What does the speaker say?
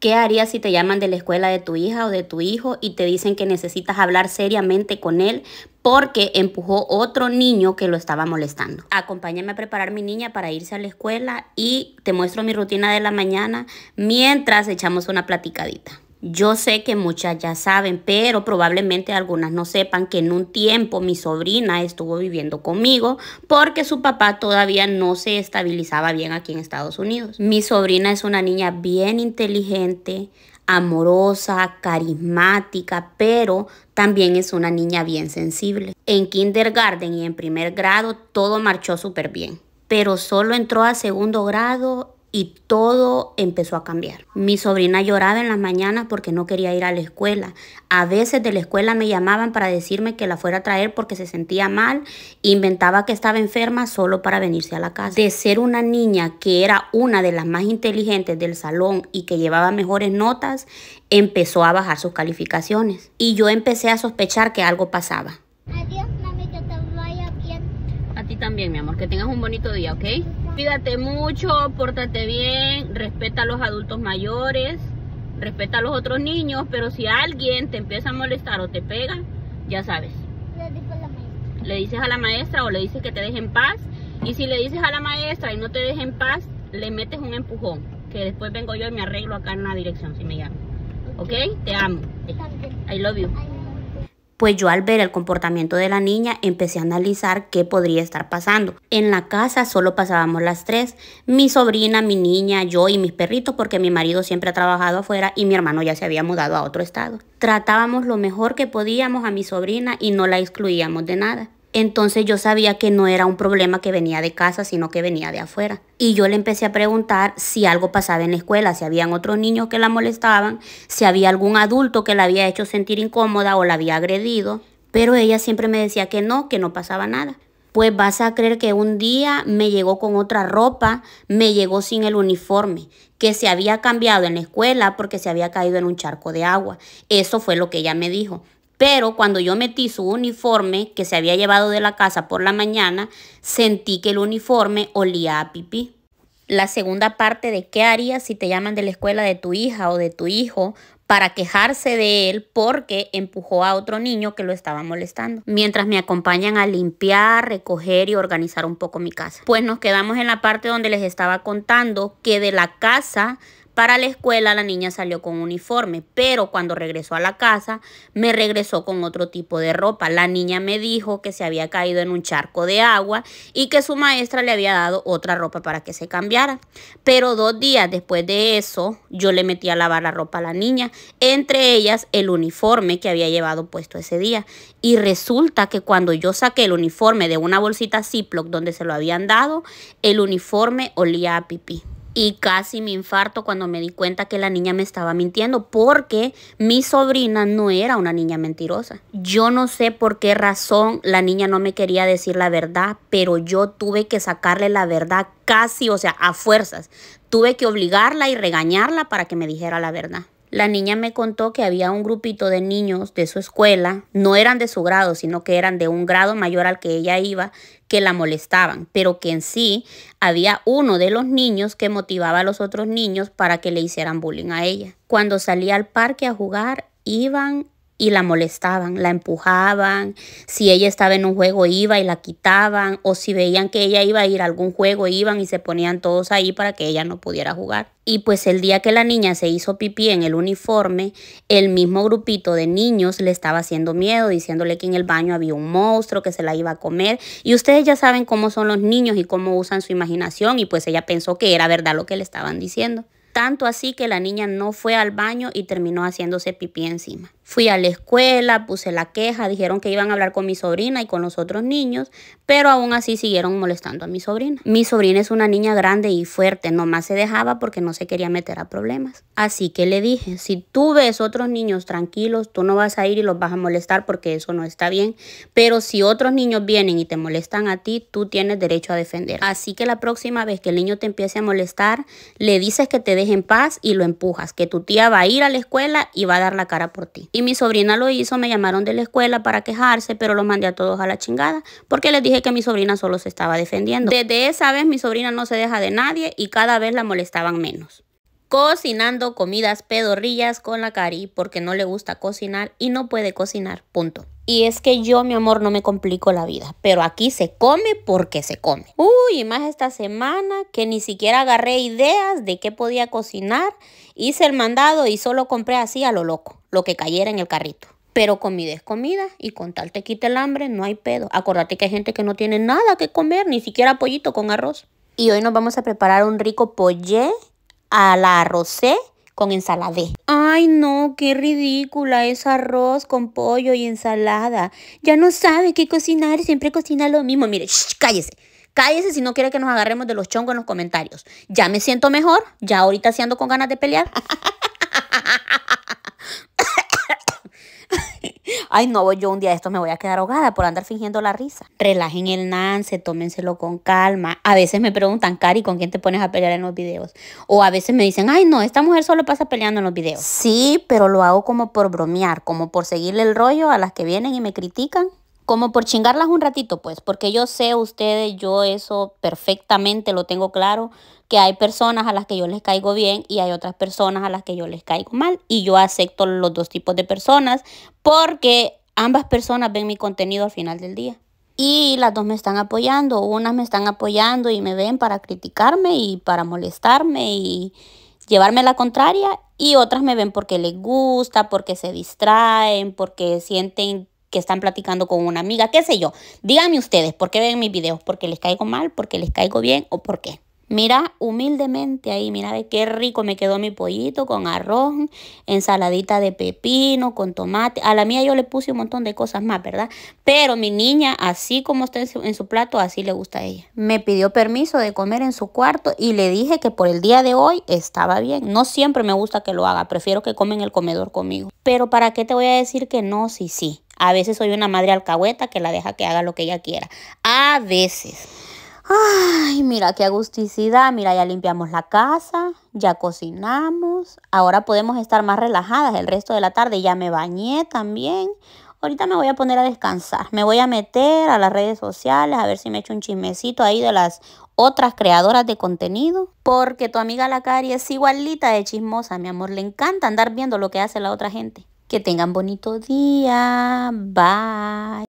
¿Qué harías si te llaman de la escuela de tu hija o de tu hijo y te dicen que necesitas hablar seriamente con él porque empujó otro niño que lo estaba molestando? Acompáñame a preparar mi niña para irse a la escuela y te muestro mi rutina de la mañana mientras echamos una platicadita. Yo sé que muchas ya saben, pero probablemente algunas no sepan que en un tiempo mi sobrina estuvo viviendo conmigo porque su papá todavía no se estabilizaba bien aquí en Estados Unidos. Mi sobrina es una niña bien inteligente, amorosa, carismática, pero también es una niña bien sensible. En kindergarten y en primer grado todo marchó súper bien, pero solo entró a segundo grado y todo empezó a cambiar. Mi sobrina lloraba en las mañanas porque no quería ir a la escuela. A veces de la escuela me llamaban para decirme que la fuera a traer porque se sentía mal, inventaba que estaba enferma solo para venirse a la casa. De ser una niña que era una de las más inteligentes del salón y que llevaba mejores notas, empezó a bajar sus calificaciones. Y yo empecé a sospechar que algo pasaba también, mi amor. Que tengas un bonito día, ¿ok? Cuídate mucho, pórtate bien, respeta a los adultos mayores, respeta a los otros niños, pero si alguien te empieza a molestar o te pega, ya sabes. Le, dices a la maestra o le dices que te deje en paz. Y si le dices a la maestra y no te deje en paz, le metes un empujón. Que después vengo yo y me arreglo acá en la dirección si me llaman. ¿Ok? Te amo. I love you pues yo al ver el comportamiento de la niña empecé a analizar qué podría estar pasando. En la casa solo pasábamos las tres, mi sobrina, mi niña, yo y mis perritos, porque mi marido siempre ha trabajado afuera y mi hermano ya se había mudado a otro estado. Tratábamos lo mejor que podíamos a mi sobrina y no la excluíamos de nada. Entonces yo sabía que no era un problema que venía de casa, sino que venía de afuera. Y yo le empecé a preguntar si algo pasaba en la escuela, si habían otros niños que la molestaban, si había algún adulto que la había hecho sentir incómoda o la había agredido. Pero ella siempre me decía que no, que no pasaba nada. Pues vas a creer que un día me llegó con otra ropa, me llegó sin el uniforme, que se había cambiado en la escuela porque se había caído en un charco de agua. Eso fue lo que ella me dijo. Pero cuando yo metí su uniforme que se había llevado de la casa por la mañana, sentí que el uniforme olía a pipí. La segunda parte de qué harías si te llaman de la escuela de tu hija o de tu hijo para quejarse de él porque empujó a otro niño que lo estaba molestando. Mientras me acompañan a limpiar, recoger y organizar un poco mi casa. Pues nos quedamos en la parte donde les estaba contando que de la casa para la escuela la niña salió con uniforme, pero cuando regresó a la casa me regresó con otro tipo de ropa. La niña me dijo que se había caído en un charco de agua y que su maestra le había dado otra ropa para que se cambiara. Pero dos días después de eso yo le metí a lavar la ropa a la niña, entre ellas el uniforme que había llevado puesto ese día. Y resulta que cuando yo saqué el uniforme de una bolsita Ziploc donde se lo habían dado, el uniforme olía a pipí y casi me infarto cuando me di cuenta que la niña me estaba mintiendo porque mi sobrina no era una niña mentirosa. Yo no sé por qué razón la niña no me quería decir la verdad, pero yo tuve que sacarle la verdad casi, o sea, a fuerzas. Tuve que obligarla y regañarla para que me dijera la verdad. La niña me contó que había un grupito de niños de su escuela, no eran de su grado, sino que eran de un grado mayor al que ella iba, que la molestaban, pero que en sí había uno de los niños que motivaba a los otros niños para que le hicieran bullying a ella. Cuando salía al parque a jugar, iban y la molestaban, la empujaban, si ella estaba en un juego iba y la quitaban, o si veían que ella iba a ir a algún juego iban y se ponían todos ahí para que ella no pudiera jugar. Y pues el día que la niña se hizo pipí en el uniforme, el mismo grupito de niños le estaba haciendo miedo, diciéndole que en el baño había un monstruo que se la iba a comer. Y ustedes ya saben cómo son los niños y cómo usan su imaginación, y pues ella pensó que era verdad lo que le estaban diciendo tanto así que la niña no fue al baño y terminó haciéndose pipí encima. Fui a la escuela, puse la queja, dijeron que iban a hablar con mi sobrina y con los otros niños, pero aún así siguieron molestando a mi sobrina. Mi sobrina es una niña grande y fuerte, nomás se dejaba porque no se quería meter a problemas. Así que le dije, si tú ves otros niños tranquilos, tú no vas a ir y los vas a molestar porque eso no está bien, pero si otros niños vienen y te molestan a ti, tú tienes derecho a defender. Así que la próxima vez que el niño te empiece a molestar, le dices que te en paz y lo empujas, que tu tía va a ir a la escuela y va a dar la cara por ti. Y mi sobrina lo hizo, me llamaron de la escuela para quejarse, pero lo mandé a todos a la chingada porque les dije que mi sobrina solo se estaba defendiendo. Desde esa vez mi sobrina no se deja de nadie y cada vez la molestaban menos cocinando comidas pedorrillas con la Cari porque no le gusta cocinar y no puede cocinar, punto. Y es que yo, mi amor, no me complico la vida, pero aquí se come porque se come. Uy, y más esta semana que ni siquiera agarré ideas de qué podía cocinar, hice el mandado y solo compré así a lo loco, lo que cayera en el carrito. Pero comida es comida y con tal te quite el hambre no hay pedo. Acordate que hay gente que no tiene nada que comer, ni siquiera pollito con arroz. Y hoy nos vamos a preparar un rico pollé a la arrocé con ensaladé. Ay, no, qué ridícula es arroz con pollo y ensalada. Ya no sabe qué cocinar, siempre cocina lo mismo. Mire, cállese. Cállese si no quiere que nos agarremos de los chongos en los comentarios. Ya me siento mejor, ya ahorita sí ando con ganas de pelear. Ay, no, yo un día de esto me voy a quedar ahogada por andar fingiendo la risa. Relajen el nance, tómenselo con calma. A veces me preguntan, Cari, ¿con quién te pones a pelear en los videos? O a veces me dicen, ay, no, esta mujer solo pasa peleando en los videos. Sí, pero lo hago como por bromear, como por seguirle el rollo a las que vienen y me critican como por chingarlas un ratito, pues, porque yo sé ustedes, yo eso perfectamente lo tengo claro, que hay personas a las que yo les caigo bien y hay otras personas a las que yo les caigo mal. Y yo acepto los dos tipos de personas porque ambas personas ven mi contenido al final del día. Y las dos me están apoyando, unas me están apoyando y me ven para criticarme y para molestarme y llevarme la contraria y otras me ven porque les gusta, porque se distraen, porque sienten que están platicando con una amiga, qué sé yo. Díganme ustedes por qué ven mis videos, porque les caigo mal, porque les caigo bien o por qué. Mira humildemente ahí, mira qué rico me quedó mi pollito con arroz, ensaladita de pepino, con tomate. A la mía yo le puse un montón de cosas más, ¿verdad? Pero mi niña, así como está en su plato, así le gusta a ella. Me pidió permiso de comer en su cuarto y le dije que por el día de hoy estaba bien. No siempre me gusta que lo haga, prefiero que comen en el comedor conmigo. Pero ¿para qué te voy a decir que no? Sí, sí. A veces soy una madre alcahueta que la deja que haga lo que ella quiera. A veces. Ay, mira qué agusticidad. Mira, ya limpiamos la casa, ya cocinamos. Ahora podemos estar más relajadas el resto de la tarde. Ya me bañé también. Ahorita me voy a poner a descansar. Me voy a meter a las redes sociales a ver si me echo un chismecito ahí de las otras creadoras de contenido. Porque tu amiga la Cari es igualita de chismosa, mi amor. Le encanta andar viendo lo que hace la otra gente. Que tengan bonito día. Bye.